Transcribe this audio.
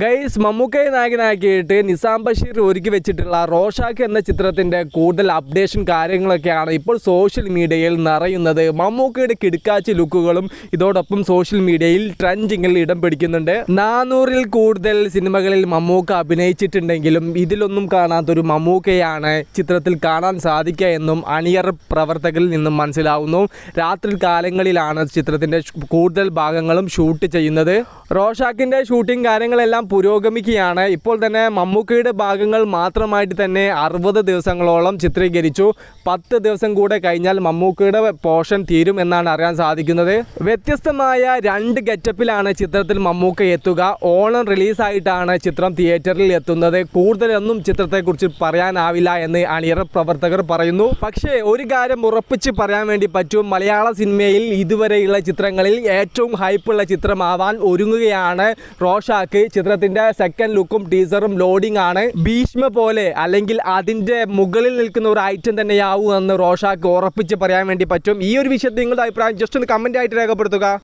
guys മമ്മൂക്കയെ നായകനാക്കിയിട്ട് നിസാം ബഷീർ ഒരുക്കി വെച്ചിട്ടുള്ള റോഷാക്ക് എന്ന ചിത്രത്തിൻ്റെ കൂടുതൽ അപ്ഡേഷൻ കാര്യങ്ങളൊക്കെയാണ് ഇപ്പോൾ സോഷ്യൽ മീഡിയയിൽ നിറയുന്നത് മമ്മൂക്കയുടെ കിടുക്കാച്ചി ലുക്കുകളും ഇതോടൊപ്പം സോഷ്യൽ മീഡിയയിൽ ട്രെൻഡിങ്ങിൽ ഇടം പിടിക്കുന്നുണ്ട് നാനൂറിൽ കൂടുതൽ സിനിമകളിൽ മമ്മൂക്ക അഭിനയിച്ചിട്ടുണ്ടെങ്കിലും ഇതിലൊന്നും കാണാത്തൊരു മമ്മൂക്കയാണ് ചിത്രത്തിൽ കാണാൻ സാധിക്കുക എന്നും അണിയർ പ്രവർത്തകരിൽ നിന്നും മനസ്സിലാവുന്നു രാത്രി കാലങ്ങളിലാണ് ചിത്രത്തിൻ്റെ കൂടുതൽ ഭാഗങ്ങളും ഷൂട്ട് ചെയ്യുന്നത് റോഷാക്കിൻ്റെ ഷൂട്ടിംഗ് കാര്യങ്ങളെല്ലാം എല്ലാം പുരോഗമിക്കുകയാണ് ഇപ്പോൾ തന്നെ മമ്മൂക്കയുടെ ഭാഗങ്ങൾ മാത്രമായിട്ട് തന്നെ അറുപത് ദിവസങ്ങളോളം ചിത്രീകരിച്ചു പത്ത് ദിവസം കൂടെ കഴിഞ്ഞാൽ മമ്മൂക്കയുടെ പോർഷൻ തീരും എന്നാണ് അറിയാൻ സാധിക്കുന്നത് വ്യത്യസ്തമായ രണ്ട് ഗെറ്റപ്പിലാണ് ചിത്രത്തിൽ മമ്മൂക്ക എത്തുക ഓണം റിലീസായിട്ടാണ് ചിത്രം തിയേറ്ററിൽ എത്തുന്നത് കൂടുതലൊന്നും ചിത്രത്തെക്കുറിച്ച് പറയാനാവില്ല എന്ന് അണിയറ പ്രവർത്തകർ പറയുന്നു പക്ഷേ ഒരു കാര്യം ഉറപ്പിച്ച് പറയാൻ വേണ്ടി പറ്റും മലയാള സിനിമയിൽ ഇതുവരെയുള്ള ചിത്രങ്ങളിൽ ഏറ്റവും ഹൈപ്പുള്ള ചിത്രമാവാൻ ഒരുങ്ങുകയാണ് റോഷാക്ക് ചിത്ര ചിത്രത്തിന്റെ സെക്കൻഡ് ലുക്കും ടീസറും ലോഡിംഗ് ആണ് ഭീഷ്മ പോലെ അല്ലെങ്കിൽ അതിന്റെ മുകളിൽ നിൽക്കുന്ന ഒരു ഐറ്റം തന്നെയാവൂ എന്ന് റോഷാക്ക് ഉറപ്പിച്ച് പറയാൻ വേണ്ടി പറ്റും ഈ ഒരു വിഷയത്തിൽ നിങ്ങളുടെ അഭിപ്രായം ജസ്റ്റ് ഒന്ന് കമന്റ് ആയിട്ട് രേഖപ്പെടുത്തുക